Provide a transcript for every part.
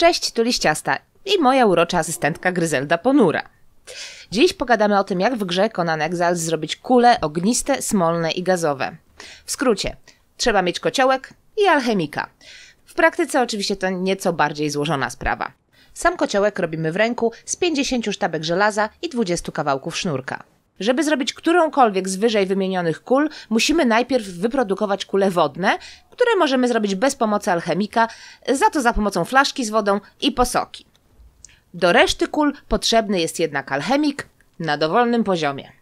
Cześć, tu Liściasta i moja urocza asystentka Gryzelda Ponura. Dziś pogadamy o tym, jak w grze Conan Exile zrobić kule ogniste, smolne i gazowe. W skrócie, trzeba mieć kociołek i alchemika. W praktyce oczywiście to nieco bardziej złożona sprawa. Sam kociołek robimy w ręku z 50 sztabek żelaza i 20 kawałków sznurka. Żeby zrobić którąkolwiek z wyżej wymienionych kul, musimy najpierw wyprodukować kule wodne, które możemy zrobić bez pomocy alchemika, za to za pomocą flaszki z wodą i posoki. Do reszty kul potrzebny jest jednak alchemik na dowolnym poziomie.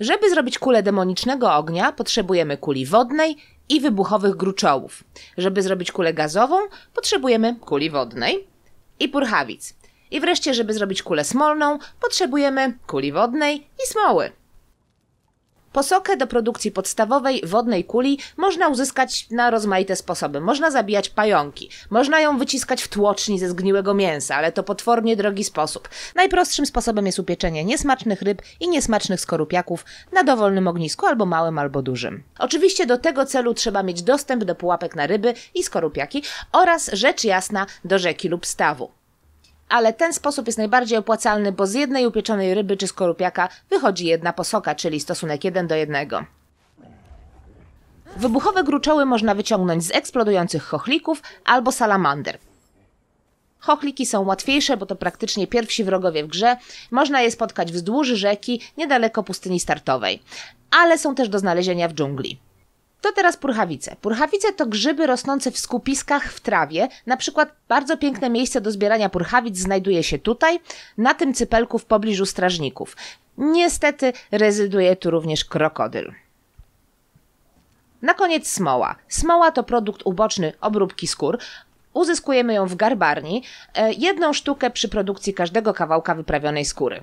Żeby zrobić kulę demonicznego ognia, potrzebujemy kuli wodnej i wybuchowych gruczołów. Żeby zrobić kulę gazową, potrzebujemy kuli wodnej i purchawic. I wreszcie, żeby zrobić kulę smolną, potrzebujemy kuli wodnej i smoły. Posokę do produkcji podstawowej wodnej kuli można uzyskać na rozmaite sposoby. Można zabijać pająki, można ją wyciskać w tłoczni ze zgniłego mięsa, ale to potwornie drogi sposób. Najprostszym sposobem jest upieczenie niesmacznych ryb i niesmacznych skorupiaków na dowolnym ognisku, albo małym, albo dużym. Oczywiście do tego celu trzeba mieć dostęp do pułapek na ryby i skorupiaki oraz, rzecz jasna, do rzeki lub stawu. Ale ten sposób jest najbardziej opłacalny, bo z jednej upieczonej ryby czy skorupiaka wychodzi jedna posoka, czyli stosunek 1 do 1. Wybuchowe gruczoły można wyciągnąć z eksplodujących chochlików albo salamander. Chochliki są łatwiejsze, bo to praktycznie pierwsi wrogowie w grze. Można je spotkać wzdłuż rzeki, niedaleko pustyni startowej. Ale są też do znalezienia w dżungli. To teraz purchawice. Purchawice to grzyby rosnące w skupiskach w trawie. Na przykład bardzo piękne miejsce do zbierania purchawic znajduje się tutaj, na tym cypelku w pobliżu strażników. Niestety rezyduje tu również krokodyl. Na koniec smoła. Smoła to produkt uboczny obróbki skór. Uzyskujemy ją w garbarni, e, jedną sztukę przy produkcji każdego kawałka wyprawionej skóry.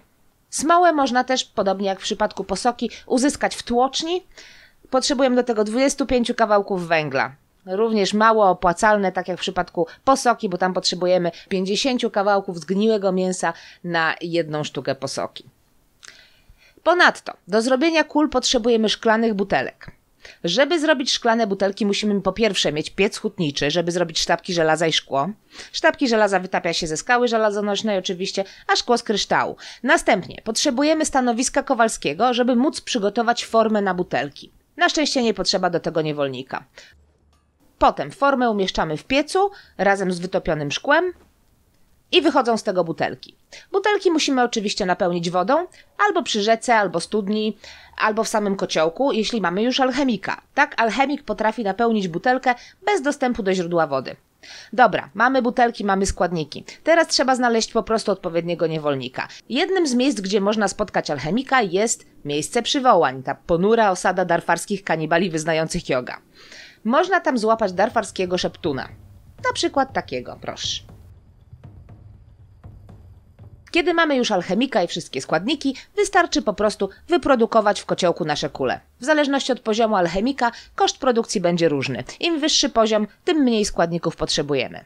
Smołę można też, podobnie jak w przypadku posoki, uzyskać w tłoczni. Potrzebujemy do tego 25 kawałków węgla. Również mało opłacalne, tak jak w przypadku posoki, bo tam potrzebujemy 50 kawałków zgniłego mięsa na jedną sztukę posoki. Ponadto, do zrobienia kul potrzebujemy szklanych butelek. Żeby zrobić szklane butelki, musimy po pierwsze mieć piec hutniczy, żeby zrobić sztabki żelaza i szkło. Sztabki żelaza wytapia się ze skały żelazonośnej oczywiście, a szkło z kryształu. Następnie potrzebujemy stanowiska kowalskiego, żeby móc przygotować formę na butelki. Na szczęście nie potrzeba do tego niewolnika. Potem formę umieszczamy w piecu razem z wytopionym szkłem i wychodzą z tego butelki. Butelki musimy oczywiście napełnić wodą albo przy rzece, albo studni, albo w samym kociołku, jeśli mamy już alchemika. Tak, alchemik potrafi napełnić butelkę bez dostępu do źródła wody. Dobra, mamy butelki, mamy składniki. Teraz trzeba znaleźć po prostu odpowiedniego niewolnika. Jednym z miejsc, gdzie można spotkać alchemika jest miejsce przywołań, ta ponura osada darfarskich kanibali wyznających yoga. Można tam złapać darfarskiego szeptuna. Na przykład takiego, proszę. Kiedy mamy już alchemika i wszystkie składniki, wystarczy po prostu wyprodukować w kociołku nasze kule. W zależności od poziomu alchemika, koszt produkcji będzie różny. Im wyższy poziom, tym mniej składników potrzebujemy.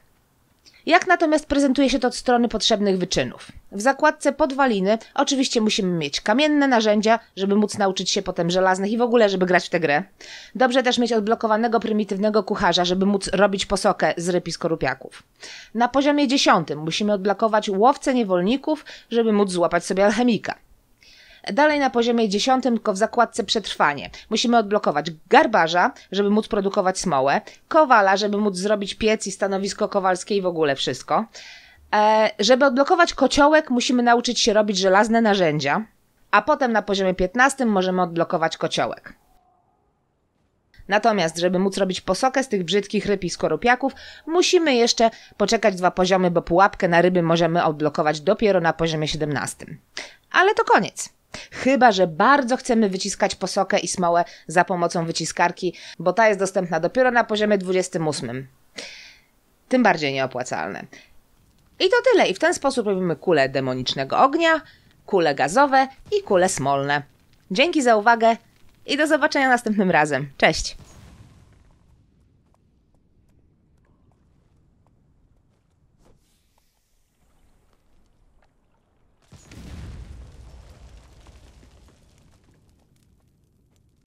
Jak natomiast prezentuje się to od strony potrzebnych wyczynów? W zakładce podwaliny oczywiście musimy mieć kamienne narzędzia, żeby móc nauczyć się potem żelaznych i w ogóle, żeby grać w tę grę. Dobrze też mieć odblokowanego prymitywnego kucharza, żeby móc robić posokę z ryb i skorupiaków. Na poziomie dziesiątym musimy odblokować łowcę niewolników, żeby móc złapać sobie alchemika. Dalej na poziomie dziesiątym, tylko w zakładce przetrwanie. Musimy odblokować garbarza, żeby móc produkować smołę, kowala, żeby móc zrobić piec i stanowisko kowalskie i w ogóle wszystko. E, żeby odblokować kociołek, musimy nauczyć się robić żelazne narzędzia, a potem na poziomie 15 możemy odblokować kociołek. Natomiast, żeby móc robić posokę z tych brzydkich ryb i skorupiaków, musimy jeszcze poczekać dwa poziomy, bo pułapkę na ryby możemy odblokować dopiero na poziomie 17. Ale to koniec. Chyba, że bardzo chcemy wyciskać posokę i smołę za pomocą wyciskarki, bo ta jest dostępna dopiero na poziomie 28. Tym bardziej nieopłacalne. I to tyle. I w ten sposób robimy kulę demonicznego ognia, kule gazowe i kule smolne. Dzięki za uwagę i do zobaczenia następnym razem. Cześć!